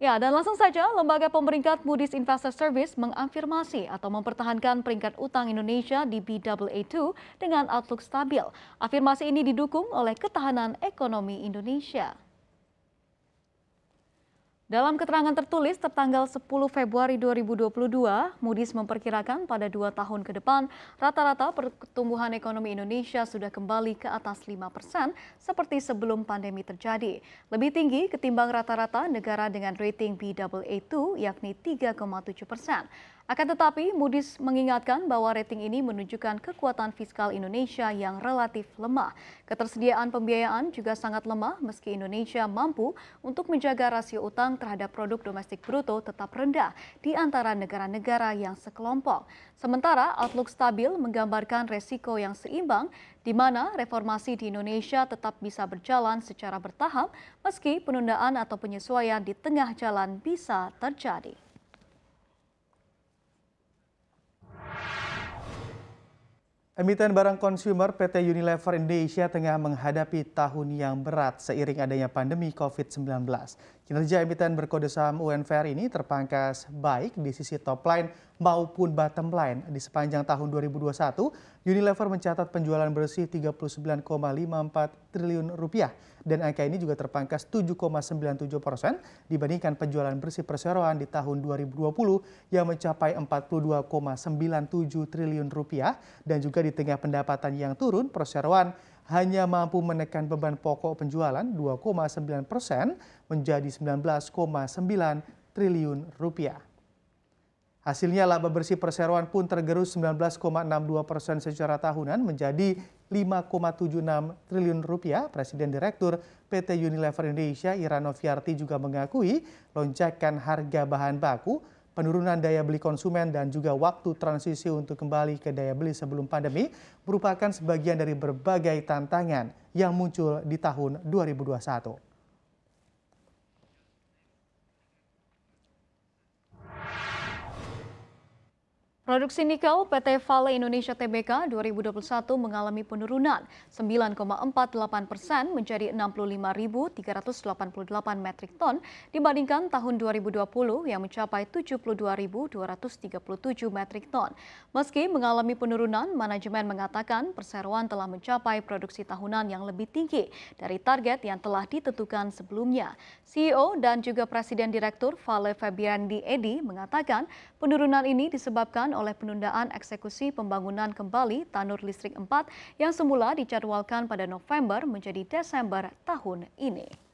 Ya, dan langsung saja, Lembaga Pemeringkat Moody's Investor Service mengafirmasi atau mempertahankan peringkat utang Indonesia di Baa2 dengan outlook stabil. Afirmasi ini didukung oleh ketahanan ekonomi Indonesia. Dalam keterangan tertulis tertanggal 10 Februari 2022, Moody's memperkirakan pada dua tahun ke depan, rata-rata pertumbuhan ekonomi Indonesia sudah kembali ke atas 5 persen seperti sebelum pandemi terjadi. Lebih tinggi ketimbang rata-rata negara dengan rating Baa2 yakni 3,7 persen. Akan tetapi, Moody's mengingatkan bahwa rating ini menunjukkan kekuatan fiskal Indonesia yang relatif lemah. Ketersediaan pembiayaan juga sangat lemah meski Indonesia mampu untuk menjaga rasio utang terhadap produk domestik bruto tetap rendah di antara negara-negara yang sekelompok. Sementara outlook stabil menggambarkan resiko yang seimbang di mana reformasi di Indonesia tetap bisa berjalan secara bertahap meski penundaan atau penyesuaian di tengah jalan bisa terjadi. Emiten barang konsumer PT Unilever Indonesia tengah menghadapi tahun yang berat seiring adanya pandemi COVID-19. Kinerja emiten berkode saham UNVR ini terpangkas baik di sisi top line maupun bottom line. Di sepanjang tahun 2021, Unilever mencatat penjualan bersih 39,54 triliun rupiah dan angka ini juga terpangkas 7,97 persen dibandingkan penjualan bersih perseroan di tahun 2020 yang mencapai 42,97 triliun rupiah dan juga di tengah pendapatan yang turun perseroan hanya mampu menekan beban pokok penjualan 2,9 persen menjadi 19,9 triliun rupiah. Hasilnya laba bersih perseroan pun tergerus 19,62 persen secara tahunan menjadi 5,76 triliun rupiah. Presiden Direktur PT Unilever Indonesia Irano Fiarti juga mengakui lonjakan harga bahan baku Penurunan daya beli konsumen dan juga waktu transisi untuk kembali ke daya beli sebelum pandemi merupakan sebagian dari berbagai tantangan yang muncul di tahun 2021. Produksi nikel PT Vale Indonesia Tbk 2021 mengalami penurunan 9,48 persen menjadi 65.388 metrik ton dibandingkan tahun 2020 yang mencapai 72.237 metrik ton. Meski mengalami penurunan, manajemen mengatakan perseroan telah mencapai produksi tahunan yang lebih tinggi dari target yang telah ditentukan sebelumnya. CEO dan juga Presiden Direktur Vale Fabian Di Edi mengatakan penurunan ini disebabkan oleh penundaan eksekusi pembangunan kembali Tanur Listrik 4 yang semula dijadwalkan pada November menjadi Desember tahun ini.